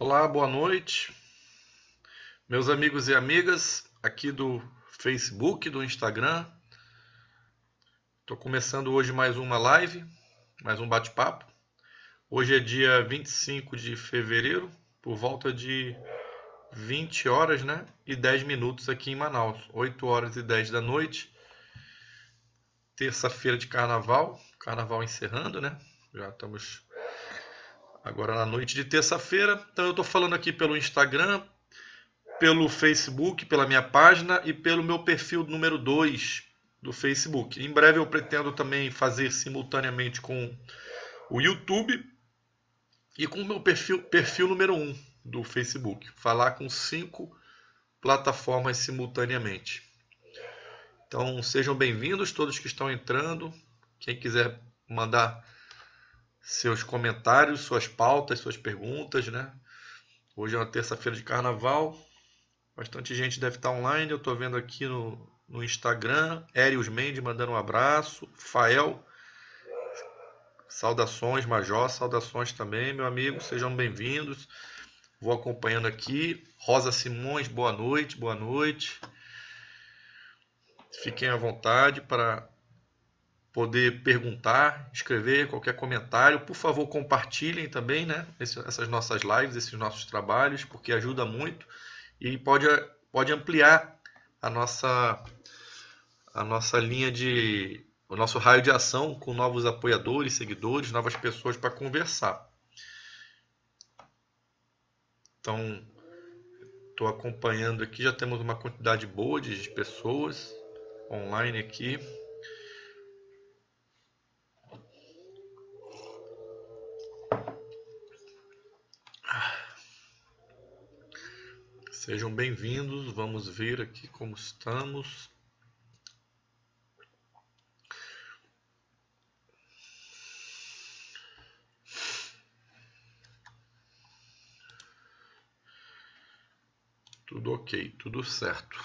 Olá, boa noite, meus amigos e amigas aqui do Facebook, do Instagram. Estou começando hoje mais uma live, mais um bate-papo. Hoje é dia 25 de fevereiro, por volta de 20 horas né, e 10 minutos aqui em Manaus, 8 horas e 10 da noite, terça-feira de carnaval, carnaval encerrando, né? Já estamos agora na noite de terça-feira. Então eu estou falando aqui pelo Instagram, pelo Facebook, pela minha página e pelo meu perfil número 2 do Facebook. Em breve eu pretendo também fazer simultaneamente com o YouTube e com o meu perfil, perfil número 1 um do Facebook. Falar com cinco plataformas simultaneamente. Então sejam bem-vindos todos que estão entrando. Quem quiser mandar seus comentários, suas pautas, suas perguntas, né? Hoje é uma terça-feira de carnaval, bastante gente deve estar online, eu estou vendo aqui no, no Instagram, Érios Mendes mandando um abraço, Fael, saudações Major, saudações também, meu amigo, sejam bem-vindos, vou acompanhando aqui, Rosa Simões, boa noite, boa noite, fiquem à vontade para poder perguntar, escrever qualquer comentário. Por favor, compartilhem também né, essas nossas lives, esses nossos trabalhos, porque ajuda muito e pode, pode ampliar a nossa, a nossa linha de. o nosso raio de ação com novos apoiadores, seguidores, novas pessoas para conversar. Então, estou acompanhando aqui, já temos uma quantidade boa de pessoas online aqui. Sejam bem-vindos, vamos ver aqui como estamos. Tudo ok, tudo certo.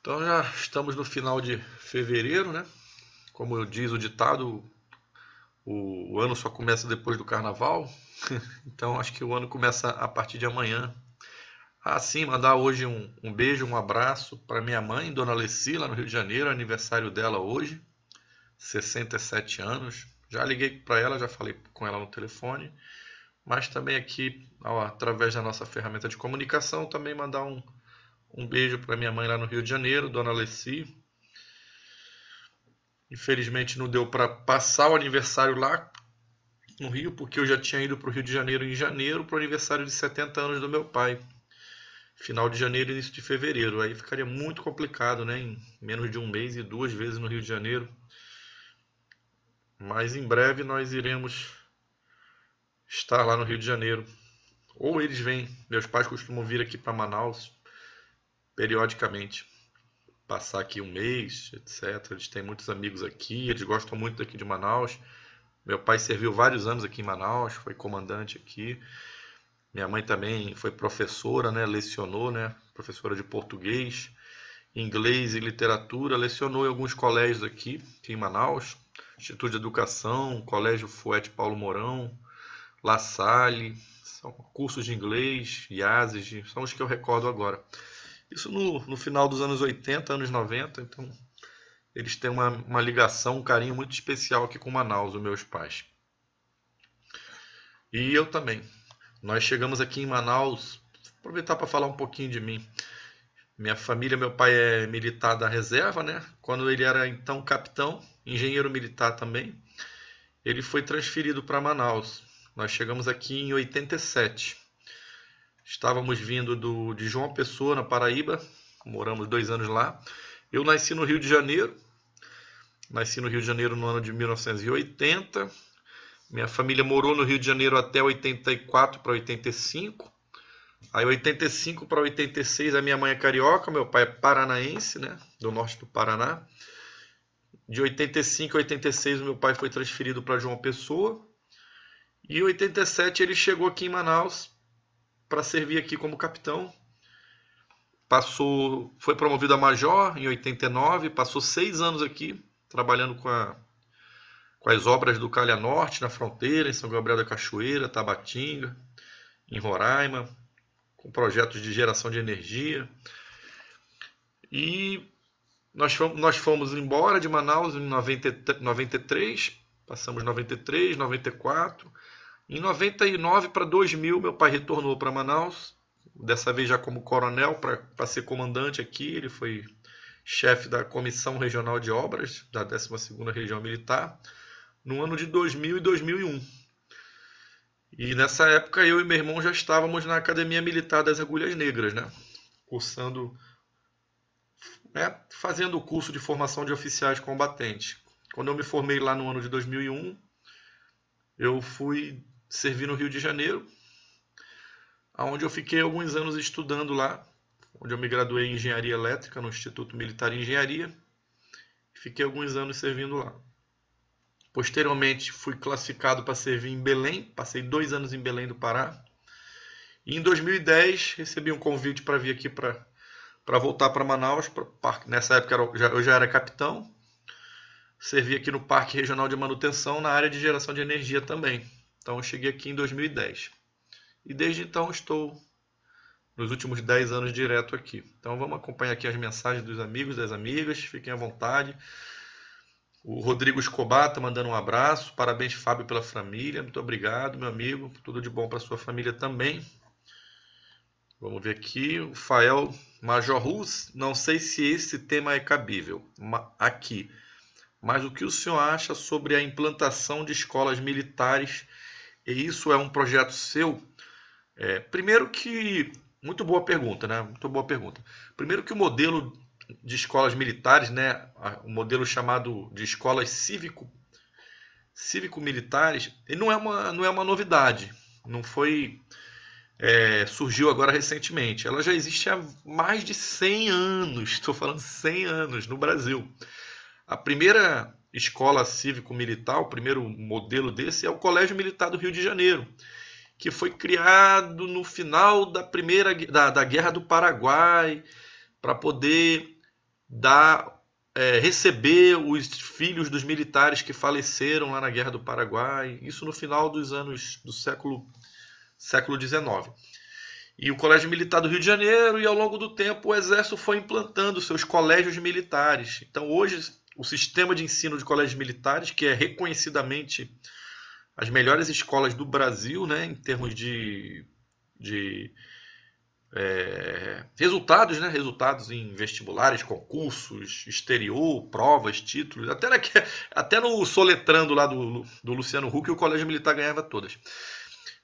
Então já estamos no final de fevereiro, né? Como diz o ditado, o, o ano só começa depois do carnaval, então acho que o ano começa a partir de amanhã. Ah, sim, mandar hoje um, um beijo, um abraço para minha mãe, Dona Leci, lá no Rio de Janeiro, aniversário dela hoje, 67 anos. Já liguei para ela, já falei com ela no telefone, mas também aqui, ó, através da nossa ferramenta de comunicação, também mandar um, um beijo para minha mãe lá no Rio de Janeiro, Dona Leci, Infelizmente não deu para passar o aniversário lá no Rio, porque eu já tinha ido para o Rio de Janeiro em janeiro para o aniversário de 70 anos do meu pai. Final de janeiro e início de fevereiro. Aí ficaria muito complicado, né? Em menos de um mês e duas vezes no Rio de Janeiro. Mas em breve nós iremos estar lá no Rio de Janeiro. Ou eles vêm. Meus pais costumam vir aqui para Manaus periodicamente passar aqui um mês, etc. Eles têm muitos amigos aqui, eles gostam muito daqui de Manaus. Meu pai serviu vários anos aqui em Manaus, foi comandante aqui. Minha mãe também foi professora, né? Lecionou, né? Professora de português, inglês e literatura. Lecionou em alguns colégios aqui, aqui em Manaus. Instituto de Educação, Colégio Fuete Paulo Mourão, La Salle, são cursos de inglês, IASES, são os que eu recordo agora. Isso no, no final dos anos 80, anos 90, então eles têm uma, uma ligação, um carinho muito especial aqui com Manaus, os meus pais. E eu também. Nós chegamos aqui em Manaus, aproveitar para falar um pouquinho de mim. Minha família, meu pai é militar da reserva, né? Quando ele era então capitão, engenheiro militar também, ele foi transferido para Manaus. Nós chegamos aqui em 87. Estávamos vindo do, de João Pessoa, na Paraíba, moramos dois anos lá. Eu nasci no Rio de Janeiro, nasci no Rio de Janeiro no ano de 1980. Minha família morou no Rio de Janeiro até 84 para 85. Aí 85 para 86 a minha mãe é carioca, meu pai é paranaense, né, do norte do Paraná. De 85 a 86 meu pai foi transferido para João Pessoa. E 87 ele chegou aqui em Manaus para servir aqui como capitão. Passou, foi promovido a major em 89, passou seis anos aqui trabalhando com, a, com as obras do Calha Norte na fronteira, em São Gabriel da Cachoeira, Tabatinga, em Roraima, com projetos de geração de energia. E nós fomos, nós fomos embora de Manaus em 90, 93, passamos 93, 94, em 99 para 2000, meu pai retornou para Manaus, dessa vez já como coronel, para ser comandante aqui. Ele foi chefe da Comissão Regional de Obras da 12ª Região Militar, no ano de 2000 e 2001. E nessa época eu e meu irmão já estávamos na Academia Militar das Agulhas Negras, né? Cursando, né? fazendo o curso de formação de oficiais combatentes. Quando eu me formei lá no ano de 2001, eu fui servi no Rio de Janeiro, onde eu fiquei alguns anos estudando lá, onde eu me graduei em Engenharia Elétrica no Instituto Militar de Engenharia. Fiquei alguns anos servindo lá. Posteriormente, fui classificado para servir em Belém, passei dois anos em Belém do Pará. E em 2010, recebi um convite para vir aqui para para voltar para Manaus, pra, nessa época eu já era capitão, servi aqui no Parque Regional de Manutenção na área de geração de energia também. Então eu cheguei aqui em 2010. E desde então estou nos últimos 10 anos direto aqui. Então vamos acompanhar aqui as mensagens dos amigos, das amigas, fiquem à vontade. O Rodrigo Escobar está mandando um abraço. Parabéns, Fábio, pela família. Muito obrigado, meu amigo. Tudo de bom para sua família também. Vamos ver aqui. O Fael Major Rus. Não sei se esse tema é cabível aqui, mas o que o senhor acha sobre a implantação de escolas militares e isso é um projeto seu? É, primeiro que. Muito boa pergunta, né? Muito boa pergunta. Primeiro que o modelo de escolas militares, né? O modelo chamado de escolas cívico cívico-militares, ele não é uma, não é uma novidade. Não foi. É, surgiu agora recentemente. Ela já existe há mais de 100 anos, estou falando 100 anos, no Brasil. A primeira escola cívico-militar, o primeiro modelo desse é o Colégio Militar do Rio de Janeiro, que foi criado no final da primeira da, da Guerra do Paraguai para poder dar é, receber os filhos dos militares que faleceram lá na Guerra do Paraguai, isso no final dos anos do século século XIX. E o Colégio Militar do Rio de Janeiro, e ao longo do tempo o Exército foi implantando seus colégios militares. Então hoje o sistema de ensino de colégios militares, que é reconhecidamente as melhores escolas do Brasil, né, em termos de, de é, resultados, né, resultados em vestibulares, concursos, exterior, provas, títulos, até, na, até no soletrando lá do, do Luciano Huck, o colégio militar ganhava todas.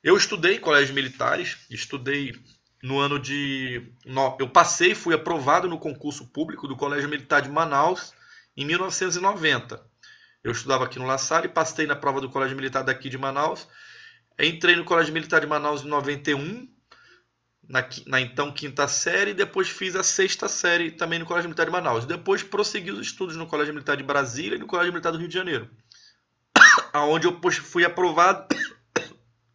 Eu estudei colégios militares, estudei no ano de. No, eu passei, fui aprovado no concurso público do Colégio Militar de Manaus em 1990. Eu estudava aqui no La Salle, passei na prova do Colégio Militar daqui de Manaus. Entrei no Colégio Militar de Manaus em 91, na, na então quinta série, e depois fiz a sexta série também no Colégio Militar de Manaus. Depois prossegui os estudos no Colégio Militar de Brasília e no Colégio Militar do Rio de Janeiro, aonde eu fui aprovado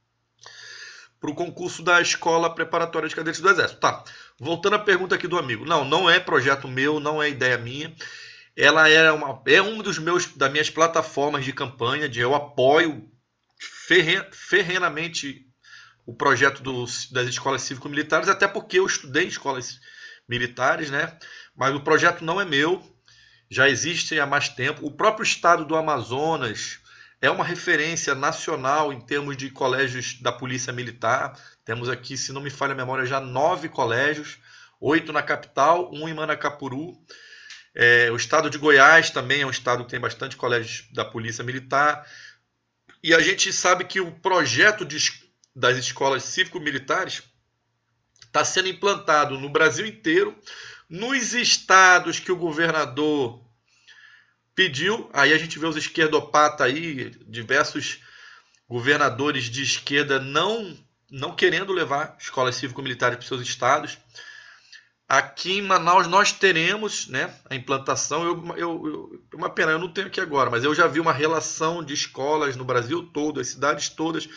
para o concurso da Escola Preparatória de Cadetes do Exército. Tá, voltando à pergunta aqui do amigo. Não, não é projeto meu, não é ideia minha ela era uma, é um dos meus das minhas plataformas de campanha, de eu apoio ferrenamente o projeto do, das escolas cívico-militares, até porque eu estudei escolas militares, né? Mas o projeto não é meu, já existe há mais tempo. O próprio estado do Amazonas é uma referência nacional em termos de colégios da Polícia Militar. Temos aqui, se não me falha a memória, já nove colégios, oito na capital, um em Manacapuru. É, o estado de Goiás também é um estado que tem bastante colégios da Polícia Militar. E a gente sabe que o projeto de, das escolas cívico-militares está sendo implantado no Brasil inteiro, nos estados que o governador pediu. Aí a gente vê os esquerdopatas aí, diversos governadores de esquerda não não querendo levar escolas cívico-militares para seus estados. Aqui em Manaus nós teremos né, a implantação. Eu, eu, eu, uma pena, eu não tenho aqui agora, mas eu já vi uma relação de escolas no Brasil todo, as cidades todas.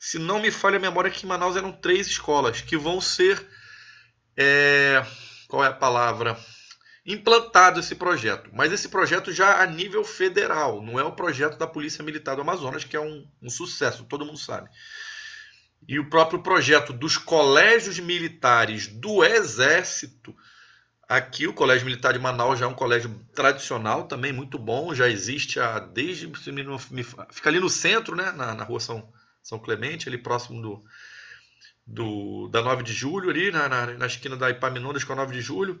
Se não me falha a memória, que em Manaus eram três escolas que vão ser. É, qual é a palavra? Implantado esse projeto. Mas esse projeto já a nível federal, não é o projeto da Polícia Militar do Amazonas, que é um, um sucesso, todo mundo sabe e o próprio projeto dos colégios militares do Exército. Aqui, o Colégio Militar de Manaus já é um colégio tradicional, também muito bom, já existe há, desde. Fica ali no centro, né, na, na rua São, São Clemente, ali próximo do, do, da 9 de julho, ali na, na, na esquina da Ipaminondas com a 9 de julho.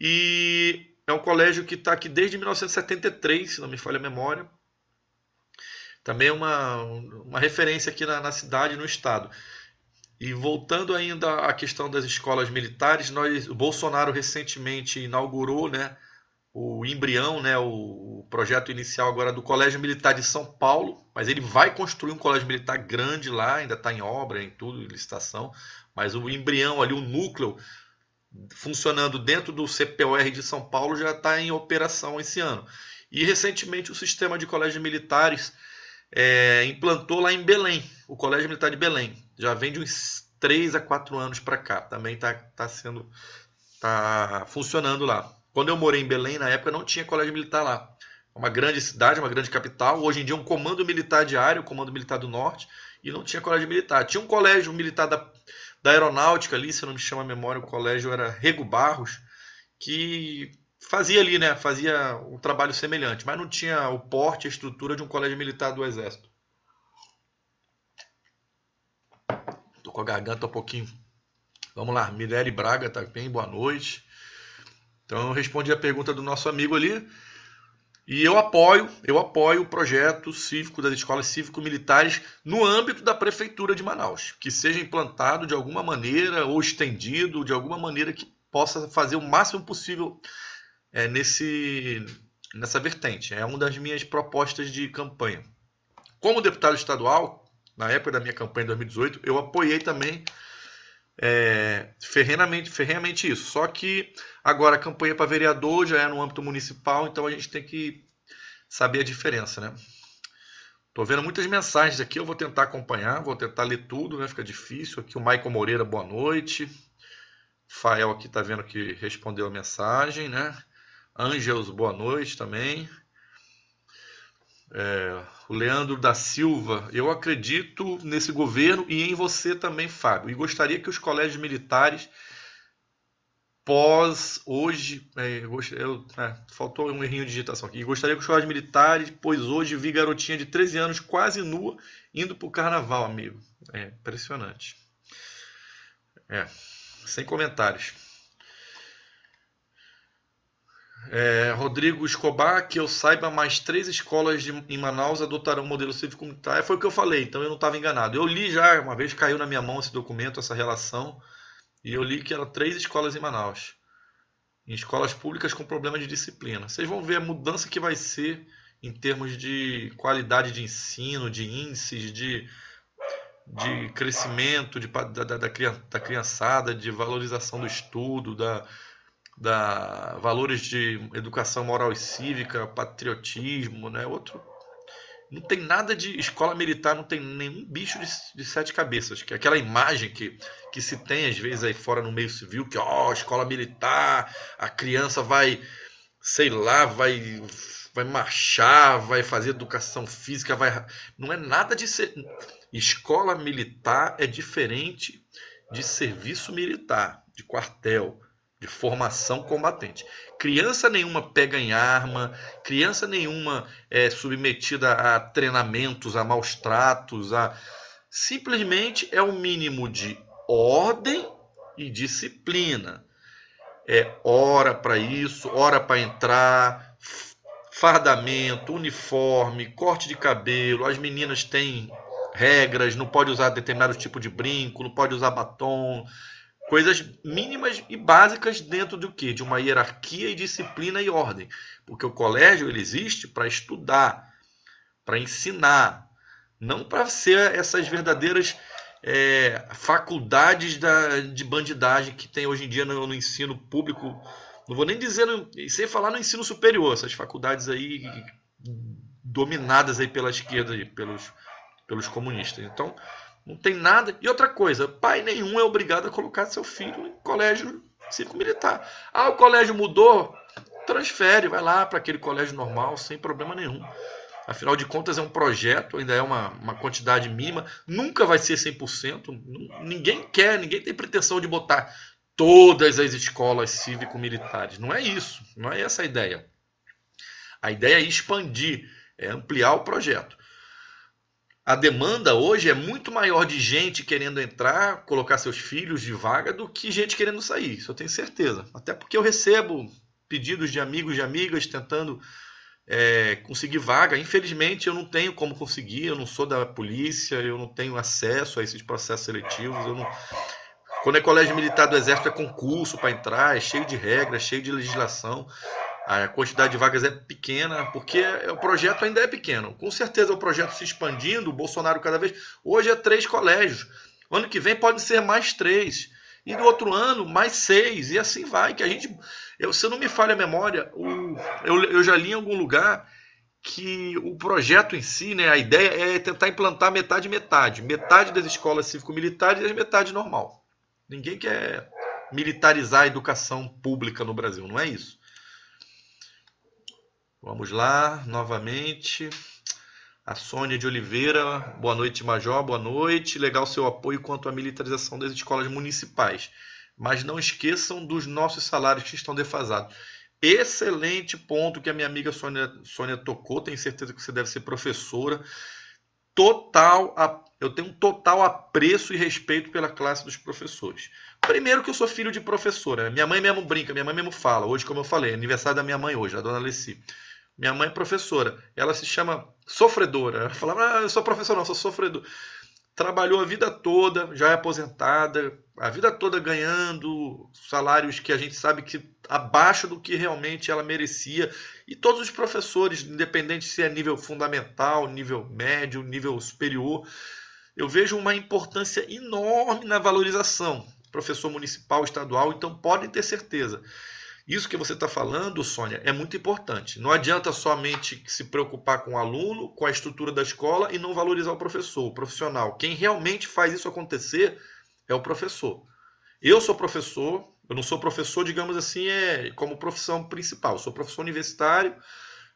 E é um colégio que está aqui desde 1973, se não me falha a memória também é uma, uma referência aqui na, na cidade, no estado. E voltando ainda à questão das escolas militares, nós, o Bolsonaro recentemente inaugurou né, o embrião, né, o projeto inicial agora do Colégio Militar de São Paulo, mas ele vai construir um colégio militar grande lá, ainda está em obra, em tudo, em licitação, mas o embrião ali, o núcleo, funcionando dentro do CPOR de São Paulo, já está em operação esse ano. E recentemente o sistema de colégios militares é, implantou lá em Belém, o Colégio Militar de Belém. Já vem de uns 3 a 4 anos para cá. Também está tá sendo. está funcionando lá. Quando eu morei em Belém, na época, não tinha colégio militar lá. É uma grande cidade, uma grande capital. Hoje em dia, é um comando militar diário, o Comando Militar do Norte, e não tinha colégio militar. Tinha um colégio militar da, da aeronáutica ali, se eu não me chama a memória, o colégio era Rego Barros, que fazia ali, né? Fazia um trabalho semelhante, mas não tinha o porte, a estrutura de um colégio militar do Exército. Tô com a garganta um pouquinho. Vamos lá, Mirelle Braga tá bem, boa noite. Então eu respondi a pergunta do nosso amigo ali. E eu apoio, eu apoio o projeto cívico das escolas cívico-militares no âmbito da prefeitura de Manaus, que seja implantado de alguma maneira ou estendido de alguma maneira que possa fazer o máximo possível é, nesse, nessa vertente. É uma das minhas propostas de campanha. Como deputado estadual, na época da minha campanha de 2018, eu apoiei também é, ferrenamente, ferrenamente isso. Só que agora a campanha para vereador já é no âmbito municipal, então a gente tem que saber a diferença, né? Tô vendo muitas mensagens aqui, eu vou tentar acompanhar, vou tentar ler tudo, né? Fica difícil. Aqui o Maicon Moreira, boa noite. Fael aqui tá vendo que respondeu a mensagem, né? Angels, boa noite também. É, o Leandro da Silva, eu acredito nesse governo e em você também, Fábio. E gostaria que os colégios militares pós hoje, é, eu, é, faltou um errinho de digitação aqui. E gostaria que os colégios militares, pois hoje vi garotinha de 13 anos quase nua indo para o carnaval, amigo. É impressionante. É, sem comentários. É, Rodrigo Escobar, que eu saiba, mais três escolas de, em Manaus adotarão o modelo cívico comunitário. É, foi o que eu falei, então eu não estava enganado. Eu li já, uma vez caiu na minha mão esse documento, essa relação, e eu li que eram três escolas em Manaus. Em escolas públicas com problemas de disciplina. Vocês vão ver a mudança que vai ser em termos de qualidade de ensino, de índices, de, de crescimento de, da, da, da criançada, de valorização do estudo, da da valores de educação moral e cívica, patriotismo, né? Outro não tem nada de escola militar, não tem nenhum bicho de, de, sete cabeças. Que é aquela imagem que, que se tem às vezes aí fora no meio civil, que ó, oh, escola militar, a criança vai, sei lá, vai vai marchar, vai fazer educação física, vai não é nada de ser escola militar é diferente de serviço militar, de quartel de formação combatente. Criança nenhuma pega em arma, criança nenhuma é submetida a treinamentos, a maus tratos, a simplesmente é o um mínimo de ordem e disciplina. É hora para isso, hora para entrar, fardamento, uniforme, corte de cabelo. As meninas têm regras, não pode usar determinado tipo de brinco, não pode usar batom coisas mínimas e básicas dentro do que de uma hierarquia e disciplina e ordem porque o colégio ele existe para estudar para ensinar não para ser essas verdadeiras é, faculdades da, de bandidagem que tem hoje em dia no, no, ensino público não vou nem dizer no, sem falar no ensino superior essas faculdades aí dominadas aí pela esquerda aí, pelos pelos comunistas então não tem nada. E outra coisa, pai nenhum é obrigado a colocar seu filho em colégio cívico militar. Ah, o colégio mudou? Transfere, vai lá para aquele colégio normal, sem problema nenhum. Afinal de contas, é um projeto, ainda é uma, uma quantidade mínima, nunca vai ser 100%. Ninguém quer, ninguém tem pretensão de botar todas as escolas cívico-militares. Não é isso, não é essa a ideia. A ideia é expandir, é ampliar o projeto a demanda hoje é muito maior de gente querendo entrar, colocar seus filhos de vaga, do que gente querendo sair, isso eu tenho certeza. Até porque eu recebo pedidos de amigos e amigas tentando é, conseguir vaga. Infelizmente, eu não tenho como conseguir, eu não sou da polícia, eu não tenho acesso a esses processos seletivos. Eu não... Quando é colégio militar do Exército, é concurso para entrar, é cheio de regras, cheio de legislação a quantidade de vagas é pequena, porque o projeto ainda é pequeno. Com certeza o projeto se expandindo, o Bolsonaro cada vez. Hoje é três colégios. Ano que vem podem ser mais três. E do outro ano, mais seis. E assim vai. Que a gente. Eu, se não me falha a memória, o, eu, eu já li em algum lugar que o projeto em si, né, a ideia é tentar implantar metade metade. Metade das escolas cívico-militares e metade normal. Ninguém quer militarizar a educação pública no Brasil, não é isso. Vamos lá, novamente. A Sônia de Oliveira, boa noite, Major, boa noite. Legal seu apoio quanto à militarização das escolas municipais. Mas não esqueçam dos nossos salários que estão defasados. Excelente ponto que a minha amiga Sônia, Sônia tocou. Tenho certeza que você deve ser professora. Total, a, eu tenho um total apreço e respeito pela classe dos professores. Primeiro que eu sou filho de professora. Né? Minha mãe mesmo brinca, minha mãe mesmo fala. Hoje, como eu falei, é aniversário da minha mãe hoje, a dona Alessi. Minha mãe é professora. Ela se chama sofredora. Ela falava, ah, eu sou professora, não, sou sofredora. Trabalhou a vida toda, já é aposentada, a vida toda ganhando salários que a gente sabe que abaixo do que realmente ela merecia. E todos os professores, independente se é nível fundamental, nível médio, nível superior, eu vejo uma importância enorme na valorização. Professor municipal, estadual, então podem ter certeza. Isso que você está falando, Sônia, é muito importante. Não adianta somente se preocupar com o aluno, com a estrutura da escola e não valorizar o professor, o profissional. Quem realmente faz isso acontecer é o professor. Eu sou professor, eu não sou professor, digamos assim, é como profissão principal. Eu sou professor universitário,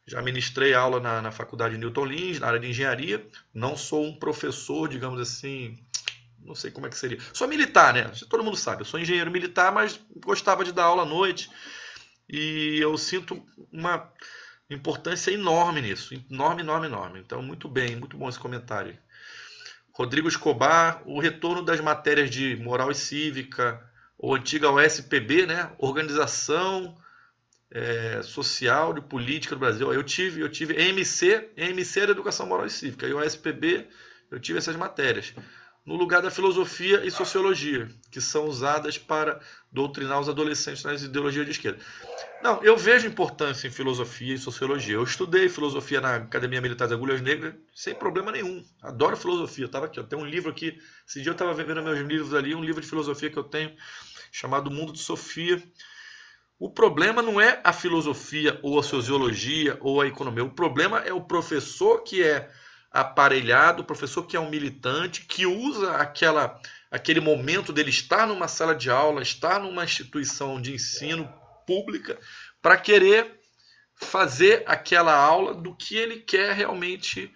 já ministrei aula na, na faculdade Newton Lins, na área de engenharia. Não sou um professor, digamos assim, não sei como é que seria. Sou militar, né? Todo mundo sabe, eu sou engenheiro militar, mas gostava de dar aula à noite. E eu sinto uma importância enorme nisso, enorme, enorme, enorme. Então, muito bem, muito bom esse comentário. Rodrigo Escobar, o retorno das matérias de moral e cívica, ou antiga OSPB, né? Organização é, Social de Política do Brasil. Eu tive, eu tive MC, MC era Educação Moral e Cívica, e OSPB, eu tive essas matérias no lugar da filosofia e sociologia, que são usadas para doutrinar os adolescentes nas ideologias de esquerda. Não, eu vejo importância em filosofia e sociologia. Eu estudei filosofia na Academia Militar das Agulhas Negras sem problema nenhum. Adoro filosofia. Estava tava aqui, Tem um livro aqui. Esse dia eu estava vendo meus livros ali, um livro de filosofia que eu tenho chamado Mundo de Sofia. O problema não é a filosofia ou a sociologia ou a economia. O problema é o professor que é aparelhado, o professor que é um militante, que usa aquela, aquele momento dele estar numa sala de aula, estar numa instituição de ensino pública, para querer fazer aquela aula do que ele quer realmente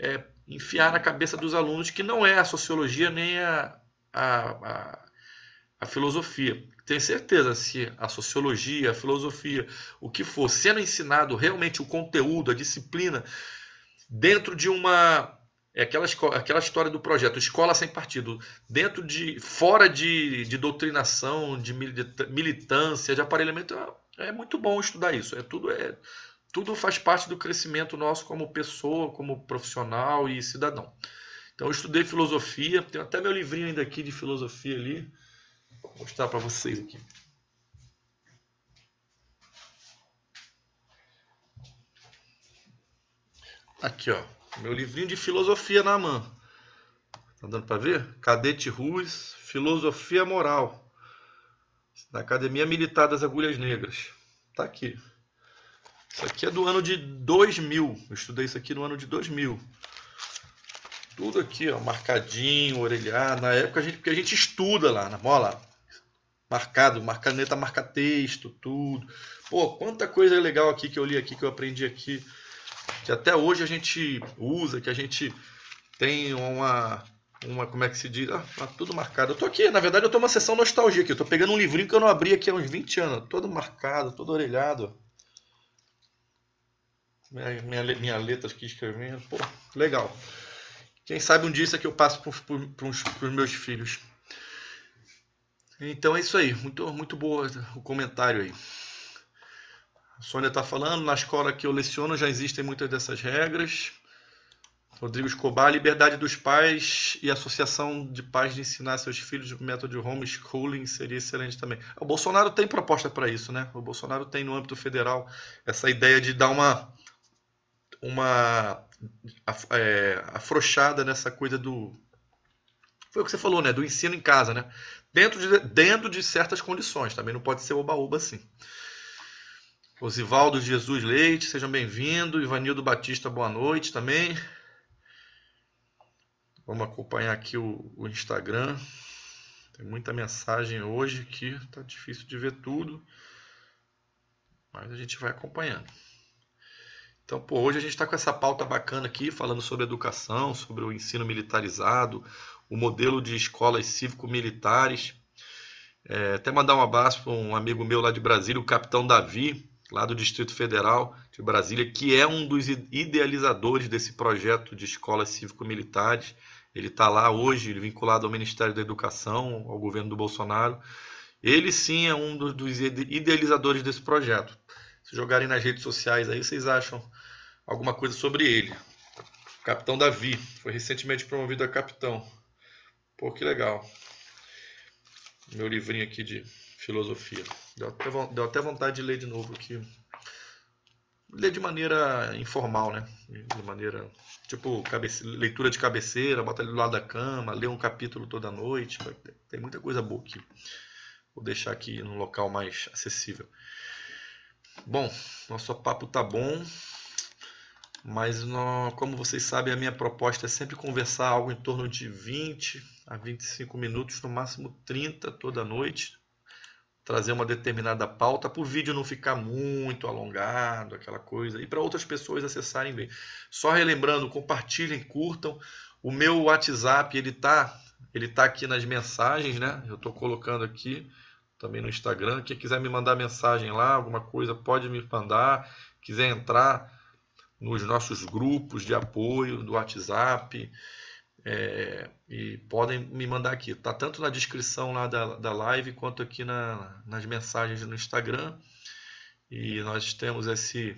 é, enfiar na cabeça dos alunos, que não é a sociologia nem a, a, a, a filosofia. Tenho certeza, se a sociologia, a filosofia, o que for sendo ensinado realmente o conteúdo, a disciplina, dentro de uma é aquela, aquela história do projeto escola sem partido dentro de fora de, de doutrinação de militância de aparelhamento é, é muito bom estudar isso é tudo é tudo faz parte do crescimento nosso como pessoa como profissional e cidadão então eu estudei filosofia tenho até meu livrinho ainda aqui de filosofia ali vou mostrar para vocês aqui Aqui, ó. Meu livrinho de filosofia na mão. Tá dando para ver? Cadete Ruiz, Filosofia Moral. Da Academia Militar das Agulhas Negras. Tá aqui. Isso aqui é do ano de 2000. Eu estudei isso aqui no ano de 2000. Tudo aqui, ó, marcadinho, orelhado. Na época a gente, porque a gente estuda lá, na né? mola. Marcado, marcaneta, marca texto, tudo. Pô, quanta coisa legal aqui que eu li aqui, que eu aprendi aqui que até hoje a gente usa, que a gente tem uma uma, como é que se diz? Ah, tá tudo marcado. Eu tô aqui, na verdade eu tô uma sessão nostalgia aqui. Eu tô pegando um livrinho que eu não abri aqui há uns 20 anos. Todo marcado, todo orelhado. Minha, minha, minha letra aqui escrevendo. Pô, legal. Quem sabe um dia isso aqui eu passo para os meus filhos. Então é isso aí. Muito, muito boa o comentário aí. Sônia está falando, na escola que eu leciono já existem muitas dessas regras. Rodrigo Escobar, liberdade dos pais e associação de pais de ensinar seus filhos o método de homeschooling seria excelente também. O Bolsonaro tem proposta para isso, né? O Bolsonaro tem no âmbito federal essa ideia de dar uma uma é, afrouxada nessa coisa do foi o que você falou, né? Do ensino em casa, né? Dentro de, dentro de certas condições, também não pode ser oba-oba assim. Osivaldo Jesus Leite, sejam bem vindos Ivanildo Batista, boa noite também. Vamos acompanhar aqui o, o Instagram. Tem muita mensagem hoje aqui, tá difícil de ver tudo, mas a gente vai acompanhando. Então, pô, hoje a gente está com essa pauta bacana aqui, falando sobre educação, sobre o ensino militarizado, o modelo de escolas cívico-militares. É, até mandar um abraço para um amigo meu lá de Brasília, o capitão Davi, lá do Distrito Federal de Brasília, que é um dos idealizadores desse projeto de escolas cívico-militares. Ele está lá hoje é vinculado ao Ministério da Educação, ao governo do Bolsonaro. Ele sim é um dos, dos idealizadores desse projeto. Se jogarem nas redes sociais aí, vocês acham alguma coisa sobre ele. Capitão Davi, foi recentemente promovido a capitão. Pô, que legal. Meu livrinho aqui de filosofia. Deu até, deu até vontade de ler de novo aqui. Ler de maneira informal, né? De maneira. Tipo, cabece... leitura de cabeceira, bota ali do lado da cama, ler um capítulo toda noite. Tem muita coisa boa aqui. Vou deixar aqui num local mais acessível. Bom, nosso papo tá bom. Mas, como vocês sabem, a minha proposta é sempre conversar algo em torno de 20 a 25 minutos, no máximo 30 toda noite trazer uma determinada pauta para o vídeo não ficar muito alongado, aquela coisa, e para outras pessoas acessarem bem. Só relembrando, compartilhem, curtam. O meu WhatsApp, ele tá, ele tá aqui nas mensagens, né? Eu estou colocando aqui também no Instagram. Quem quiser me mandar mensagem lá, alguma coisa, pode me mandar. Quiser entrar nos nossos grupos de apoio do WhatsApp, é, e podem me mandar aqui. Tá tanto na descrição lá da, da live quanto aqui na, nas mensagens no Instagram. E nós temos esse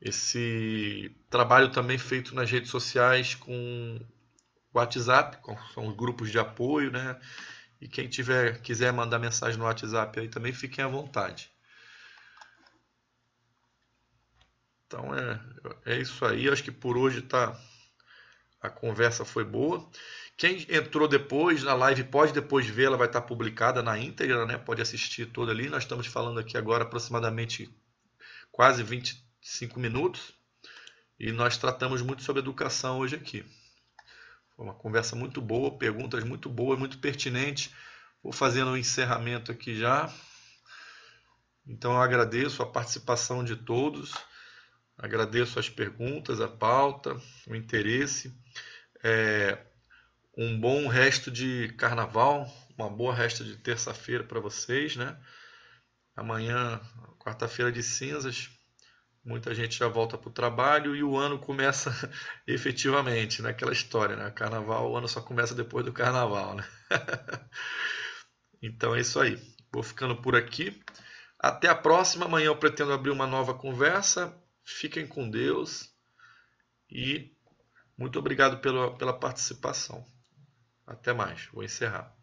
esse trabalho também feito nas redes sociais com WhatsApp, com, são os grupos de apoio, né? E quem tiver quiser mandar mensagem no WhatsApp aí também fiquem à vontade. Então é, é isso aí. Acho que por hoje está a conversa foi boa. Quem entrou depois na live pode depois ver, ela vai estar publicada na íntegra, né? Pode assistir toda ali. Nós estamos falando aqui agora aproximadamente quase 25 minutos e nós tratamos muito sobre educação hoje aqui. Foi uma conversa muito boa, perguntas muito boas, muito pertinentes. Vou fazendo um encerramento aqui já. Então eu agradeço a participação de todos. Agradeço as perguntas, a pauta, o interesse. É, um bom resto de carnaval, uma boa resta de terça-feira para vocês, né? Amanhã, quarta-feira de cinzas, muita gente já volta para o trabalho e o ano começa efetivamente, né? Aquela história, né? Carnaval, o ano só começa depois do carnaval, né? então é isso aí. Vou ficando por aqui. Até a próxima. Amanhã eu pretendo abrir uma nova conversa Fiquem com Deus e muito obrigado pela, pela participação. Até mais, vou encerrar.